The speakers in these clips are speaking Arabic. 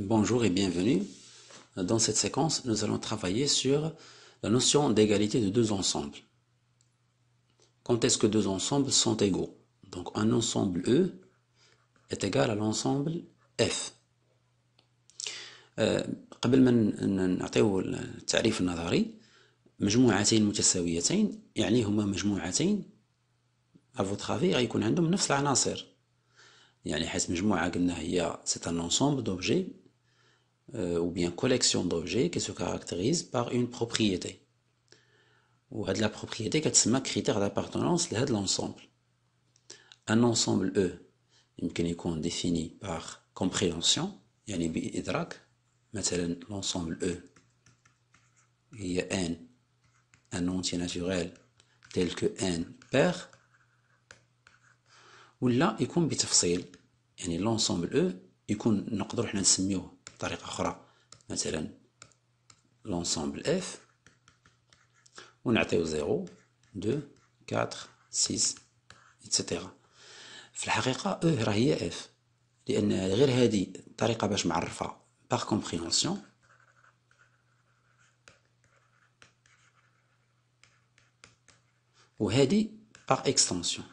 Bonjour et bienvenue. Dans cette séquence, nous allons travailler sur la notion d'égalité de deux ensembles. Quand est-ce que deux ensembles sont égaux Donc un ensemble E est égal à l'ensemble F. Euh, قبل ما نعطيو التعريف النظري مجموعتين متساويتين يعني هما مجموعتين افوترافي غيكون عندهم نفس العناصر يعني حيت مجموعه قلنا هي سي ان انسومبل دوبجي euh, ou bien collection d'objets qui se caractérise par une propriété. Ou de la propriété ma critère d'appartenance à l'ensemble. Un ensemble E, peut être défini par compréhension, يعني Mais مثلا l'ensemble E Il a N un entier naturel tel que N pair ولا Il y a l'ensemble E Il nous on le nommer بطريقة أخرى مثلا لونسومبل اف ونعطيو زيرو دو كاتر سيس اتسيتيرا في الحقيقة او e راه هي اف لأن غير هذه طريقة باش معرفة باغ و وهذه باغ اكستنسيون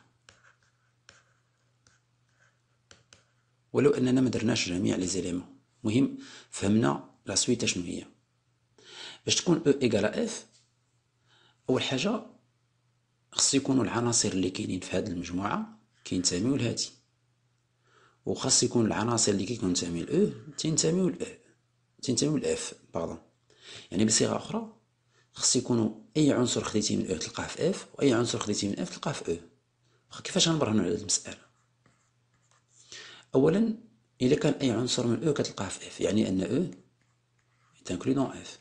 ولو اننا ما درناش جميع لي زيليمون مهم فهمنا لا سويت شنو هي باش تكون او e ايكال اف اول حاجه خص يكونوا العناصر اللي كاينين في هذه المجموعه كينتميو لهادي وخاص يكون العناصر اللي كينتمي لاو e تنتميو لاو e، تنتميو لاف باردون يعني بصيغه اخرى خص يكونوا اي عنصر خديتي من او تلقاه في اف واي عنصر خديتي من اف تلقاه في او كيفاش غنبرهنوا على هذه المساله اولا الا كان أي عنصر من أو كتلقاه في إف يعني أن أو تنكلي دون إف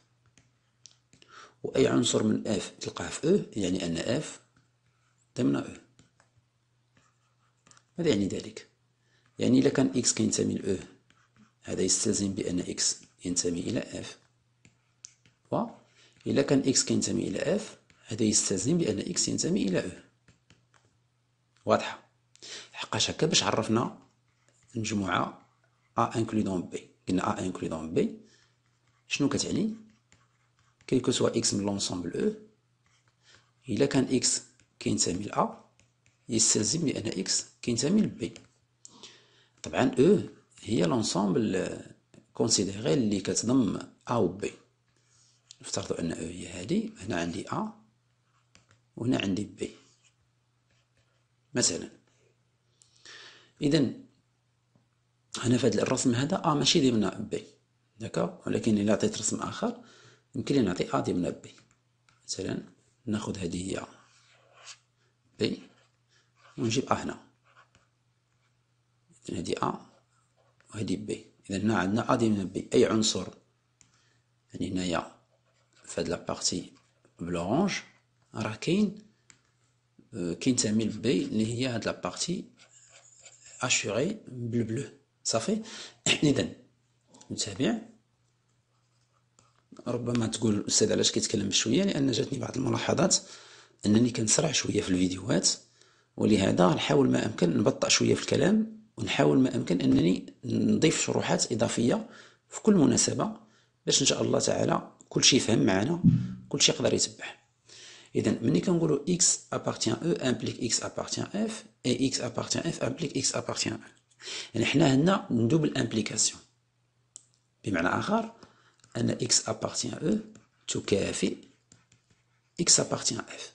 وأي عنصر من إف تلقاه في أو يعني أن إف ضمن أو ماذا يعني ذلك؟ يعني الا كان إكس كينتمي ل او هذا يستلزم بأن إكس ينتمي إلى إف و الا كان إكس كينتمي إلى إف هذا يستلزم بأن إكس ينتمي إلى أو واضحة حقاش هكا باش عرفنا المجموعة ا انكلو دون بي قلنا ا انكلو دون بي شنو كتعني كيلكو سوا اكس من لونسومبل او الا كان اكس كينتمي ل ا يستلزم لان اكس كينتمي ل بي طبعا او هي لونسومبل كونسيديري اللي كتضم ا و بي نفترضوا ان او هي هادي هنا عندي ا وهنا عندي بي مثلا اذا هنا في هذا الرسم هذا ا آه، ماشي ديما بي داكا ولكن الا عطيت رسم اخر يمكن لي نعطي ا ديما بي مثلا ناخذ هذه هي بي ونجيب ا آه هنا هذه ا وهذه بي اذا هنا عندنا ا ديما بي اي عنصر يعني هنايا في هاد لابارتي بلورانج راه كاين آه، كاين تعميل بي اللي هي هاد لابارتي اشوري بالبلو صافي اذا نتابع ربما تقول الاستاذ علاش كيتكلم بشويه لان جاتني بعض الملاحظات انني كنسرع شويه في الفيديوهات ولهذا نحاول ما امكن نبطأ شويه في الكلام ونحاول ما امكن انني نضيف شروحات اضافيه في كل مناسبه باش ان شاء الله تعالى كل شيء يفهم معنا كل شيء يقدر يتبع اذا ملي كنقولوا اكس ابارتيان او امبليك اكس ابارتيان اف اي اكس ابارتيان اف امبليك اكس ابارتيان او. يعني حنا هنا ندوب الامبليكاسيون بمعنى اخر ان اكس ابارتيان او تكافئ اكس ابارتيان اف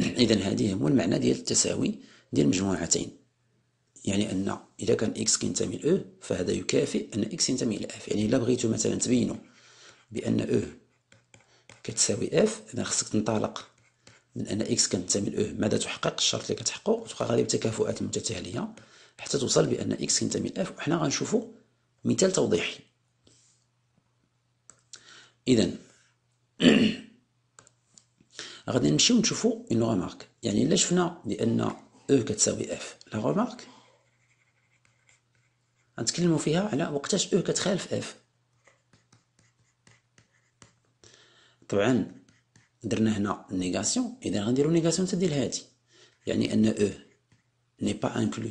اذا هذه هو المعنى ديال التساوي ديال مجموعتين يعني ان اذا كان اكس كينتمي لاو e، فهذا يكافئ ان اكس ينتمي اف يعني الا بغيتو مثلا تبينوا بان او e كتساوي اف اذا خصك تنطلق من ان اكس كتنتمي لاو e. ماذا تحقق الشرط اللي كتحقق تبقى غالب التكافؤات المتتاليه حتى توصل بأن إكس كينتمي لإف وحنا غنشوفو مثال توضيحي إذا غادي نمشيو نشوفو اون غومارك يعني إلا شفنا بأن او e كتساوي اف لا غومارك غنتكلمو فيها على وقتاش او e كتخالف اف طبعا درنا هنا نيغاسيون اذا غنديرو نيغاسيون حتى ديال هادي يعني ان او ني با انكلو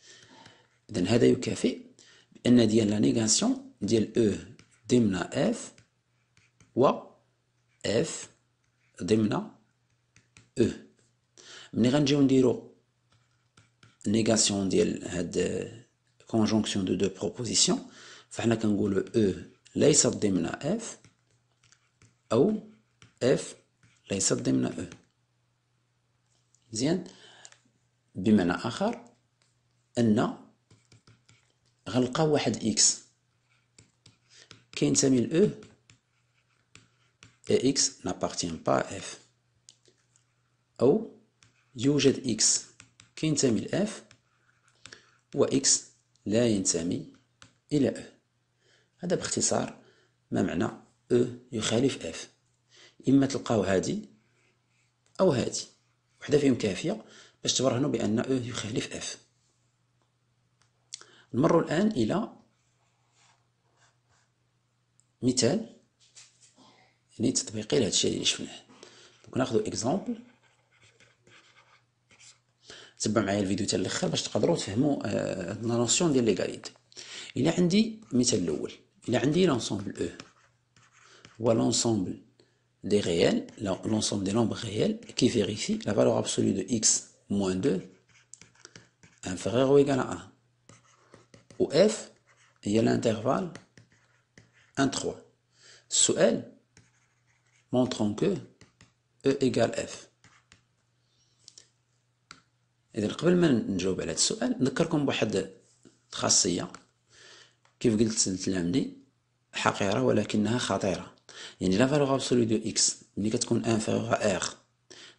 إذن هذا يكافئ بأن ديال لا نيغاسيون ديال أو ضمن إف و إف ضمن أو ملي غنجيو نديرو نيغاسيون ديال هاد كونجونكسيون دو دو بروبوزيسيون فحنا كنقولو أو ليست ضمن إف أو إف ليست ضمن أو مزيان بمعنى آخر أن غنلقاو واحد إكس كينتمي ل e. e او x n'appartient pas à أو يوجد اكس كينتمي و اكس لا ينتمي إلى او e. هذا باختصار ما معنى او يخالف اف إما تلقاو هادي أو هادي وحدة فيهم كافية باش تبرهنوا بأن او يخالف اف Le mérite est le mérite de la technique. Donc, on va faire un exemple. Je vais vous montrer la vidéo pour vous la notion de l'égalité. Il a dit l'ensemble E, ou l'ensemble des nombres réels, qui vérifient la valeur absolue de x-2 moins est inférieure ou égale à 1. و اف هي لانترفال 1-3 السؤال montrant كو او ايكال اف إذا قبل ما نجاوب على هذا السؤال نذكركم بواحد خاصية كيف قلت لتلامذي حقيرة ولكنها خطيرة يعني لا فالوغ ابسولي دو إكس ملي كتكون انفيغ إغ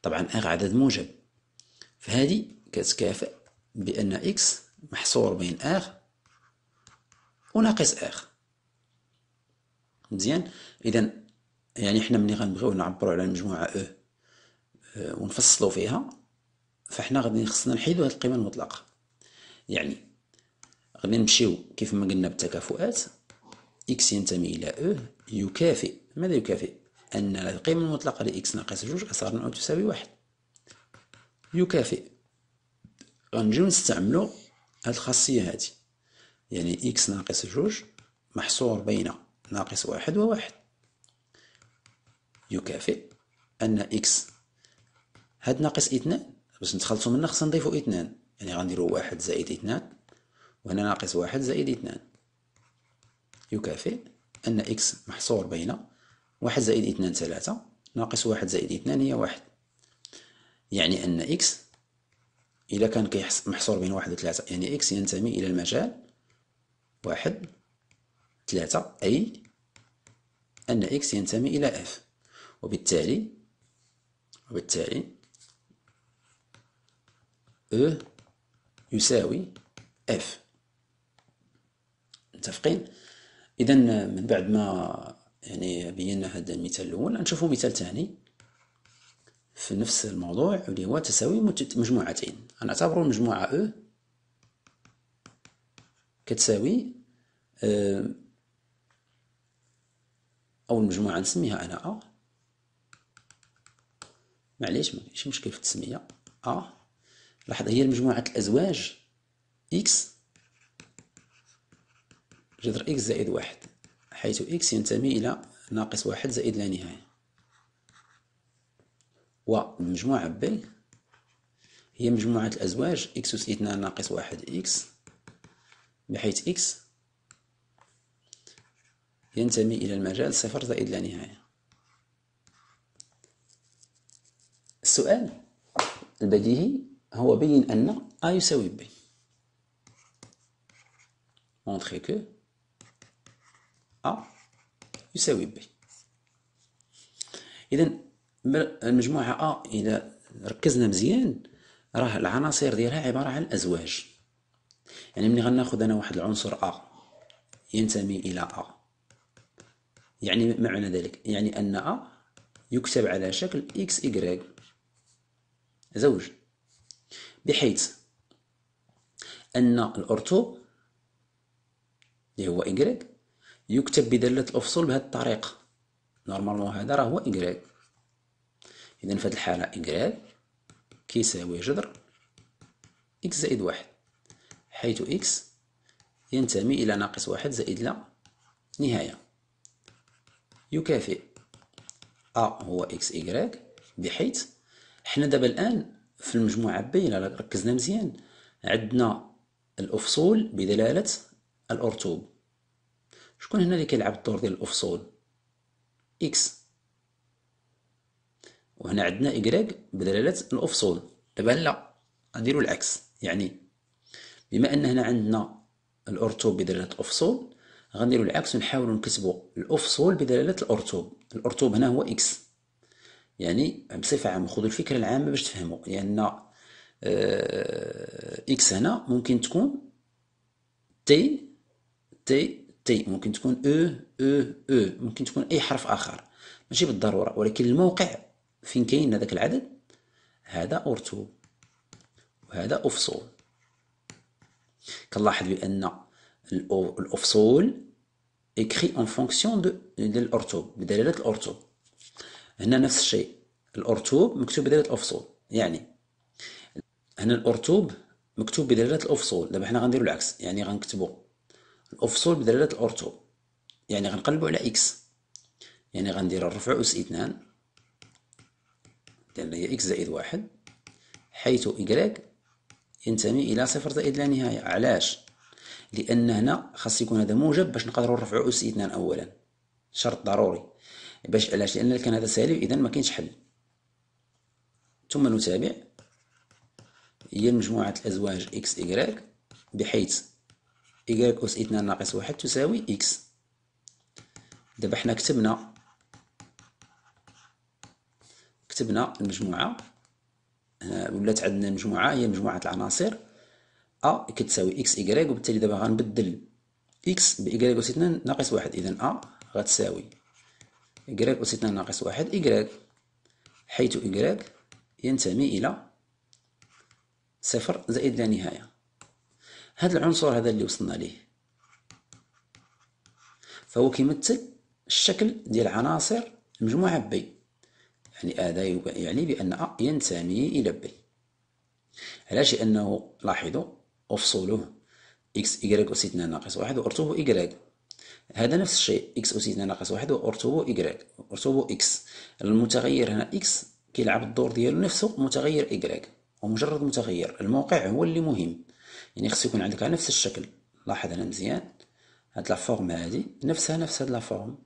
طبعا إغ عدد موجب فهذه كتكافئ بأن إكس محصور بين إغ وناقص اخ مزيان اذا يعني حنا ملي غنبغيو نعبروا على المجموعه او أه ونفصلوا فيها فحنا غادي خصنا نحيدوا هذه القيمه المطلقه يعني غادي نمشيو كيف ما قلنا بالتكافؤات اكس ينتمي الى او يكافئ ماذا يكافئ ان القيمه المطلقه لاكس ناقص جوج اصغر من او تساوي واحد يكافئ غنجيو نستعملو هاد الخاصيه هادي يعني إكس ناقص جوج محصور بين ناقص واحد وواحد يكافئ أن إكس هاد ناقص اثنان باش نتخلصو منه خصنا نضيفو اثنان يعني غنديرو واحد زائد اثنان وهنا ناقص واحد زائد اثنان يكافئ أن إكس محصور بين واحد زائد اثنان ثلاثة ناقص واحد زائد اثنان هي واحد يعني أن إكس إذا كان محصور بين واحد وثلاثة يعني إكس ينتمي إلى المجال واحد ثلاثة أي أن إكس ينتمي إلى إف وبالتالي وبالتالي أو يساوي إف متفقين إذا من بعد ما يعني بينا هذا المثال الأول نشوفوا مثال ثاني في نفس الموضوع اللي هو تساوي مجموعتين نعتبره المجموعة أو كتساوي آه، أول مجموعة نسميها أنا أ معليش ماشي مشكل في التسمية أ لاحظ هي مجموعة الأزواج إكس جذر إكس زائد واحد حيث إكس ينتمي إلى ناقص واحد زائد لا نهاية والمجموعة بي هي مجموعة الأزواج إكس أس اثنان ناقص واحد إكس بحيث إكس ينتمي إلى المجال صفر زائد لا نهاية السؤال البديهي هو بين أن A يساوي B montrer que A يساوي B إذن المجموعة A إذا ركزنا مزيان راه العناصر ديالها عبارة عن أزواج يعني ملي غناخذ انا واحد العنصر ا ينتمي الى ا يعني ما معنى ذلك يعني ان ا يكتب على شكل اكس y زوج بحيث ان الارتو اللي هو y يكتب بداله الافصول بهذه الطريقه نورمالمون هذا راه هو y اذا في هذه الحاله y كيساوي جذر اكس زائد واحد حيث إكس ينتمي إلى ناقص واحد زائد لا نهاية يكافئ أ هو إكس إيكغيك بحيث حنا دابا الآن في المجموعة B إلا ركزنا مزيان عندنا الأفصول بدلالة الأرتوب شكون هنا اللي كيلعب الدور ديال الأفصول إكس وهنا عندنا إيكغيك بدلالة الأفصول دابا لا غنديرو العكس يعني بما ان هنا عندنا الارتوب بدلاله الافصول غنديروا العكس ونحاولوا نكتبوا الافصول بدلاله الارتوب الارتوب هنا هو اكس يعني بصفه عامه خذوا الفكره العامه باش تفهموا لان يعني اكس هنا ممكن تكون تي تي تي ممكن تكون او او او ممكن تكون اي حرف اخر ماشي بالضروره ولكن الموقع فين كاين هذاك العدد هذا ارتوب وهذا افصول كنلاحظ بأن الأفصول إكري أون فونكسيون دو الأرتوب بدلالة الأرتوب هنا نفس الشيء الأرتوب مكتوب بدلالة الأفصول يعني هنا الأرتوب مكتوب بدلالة الأفصول دابا حنا غنديرو العكس يعني غنكتبو الأفصول بدلالة الأرتوب يعني غنقلبو على إكس يعني غندير الرفع أس اثنان لأن هي إكس زائد واحد حيث إكراك ينتمي الى صفر زائد لا نهايه علاش لان هنا خاص يكون هذا موجب باش نقدروا نرفعوا اس اثنان اولا شرط ضروري باش علاش لان كان هذا سالب اذا ما كاينش حل ثم نتابع هي مجموعه الازواج اكس واي بحيث y اس 2 ناقص واحد تساوي اكس دابا حنا كتبنا كتبنا المجموعه ولات عندنا مجموعه هي مجموعه العناصر ا كتساوي اكس ايكغيك وبالتالي دابا غنبدل اكس بايكغيك اس 2 ناقص واحد اذا ا غتساوي إيكغيك أس اثنان ناقص واحد إيكغيك حيث إيكغيك ينتمي إلى صفر زائد لا نهاية هذا العنصر هذا اللي وصلنا ليه فهو كيمثل الشكل ديال عناصر المجموعة بي يعني هذا يعني بأن ينتمي إلى بي علاش انه لاحظوا افصلوه إكس اس 2 ناقص واحد وأرتبوا إيكغيك هذا نفس الشيء إكس 2 ناقص واحد وأرتبوا إيكغيك أرتبوا إكس المتغير هنا إكس كيلعب الدور ديالو نفسه متغير إيكغيك ومجرد متغير الموقع هو اللي مهم يعني خصو يكون عندك نفس الشكل لاحظ هنا مزيان هاد لافورم هادي نفسها نفس هاد لافورم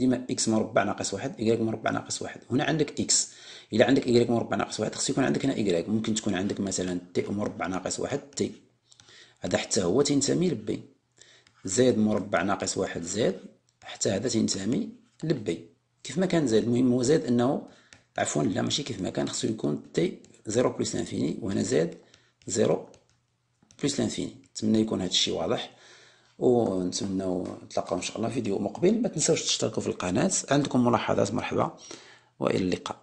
ديما اكس مربع ناقص واحد y مربع ناقص واحد هنا عندك اكس الا عندك y مربع ناقص واحد خص يكون عندك هنا y ممكن تكون عندك مثلا تي مربع ناقص واحد تي هذا حتى هو تنتمي لبي زائد مربع ناقص واحد زائد حتى هذا تنتمي لبي كيف ما كان زائد المهم هو زائد انه عفوا لا ماشي كيف ما كان خصو يكون تي زيرو بلس لانفيني وهنا زائد زيرو بلس لانفيني نتمنى يكون هذا الشيء واضح ونتمنى نتلاقاو ان شاء الله في فيديو مقبل ما تنساوش تشتركوا في القناه عندكم ملاحظات مرحبا والى اللقاء